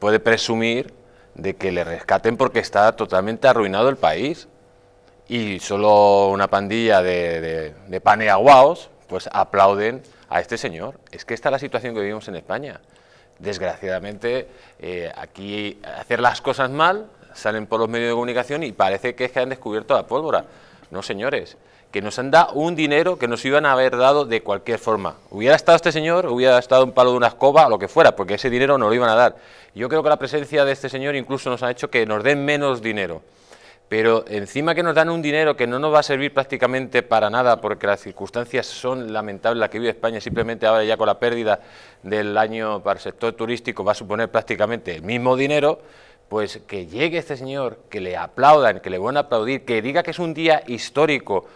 puede presumir de que le rescaten porque está totalmente arruinado el país y solo una pandilla de, paneaguados pues aplauden a este señor. Es que esta es la situación que vivimos en España. Desgraciadamente, eh, aquí hacer las cosas mal salen por los medios de comunicación y parece que es que han descubierto la pólvora. No, señores, que nos han dado un dinero que nos iban a haber dado de cualquier forma. Hubiera estado este señor, hubiera estado un palo de una escoba, lo que fuera, porque ese dinero no lo iban a dar. Yo creo que la presencia de este señor incluso nos ha hecho que nos den menos dinero. Pero encima que nos dan un dinero que no nos va a servir prácticamente para nada, porque las circunstancias son lamentables las que vive España, simplemente ahora ya con la pérdida del año para el sector turístico va a suponer prácticamente el mismo dinero, pues que llegue este señor, que le aplaudan, que le van a aplaudir, que diga que es un día histórico,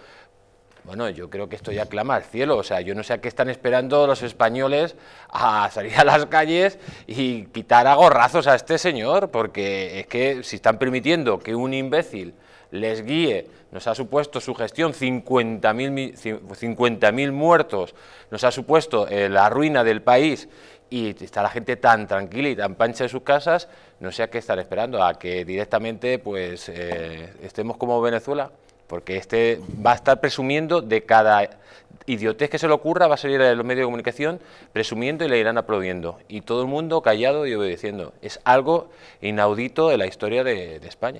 bueno, yo creo que esto ya clama al cielo, o sea, yo no sé a qué están esperando los españoles a salir a las calles y quitar a gorrazos a este señor, porque es que si están permitiendo que un imbécil les guíe, nos ha supuesto su gestión 50.000 mil muertos, nos ha supuesto eh, la ruina del país y está la gente tan tranquila y tan pancha en sus casas, no sé a qué están esperando, a que directamente pues eh, estemos como Venezuela porque este va a estar presumiendo de cada idiotez que se le ocurra, va a salir a los medios de comunicación presumiendo y le irán aplaudiendo. Y todo el mundo callado y obedeciendo. Es algo inaudito de la historia de España.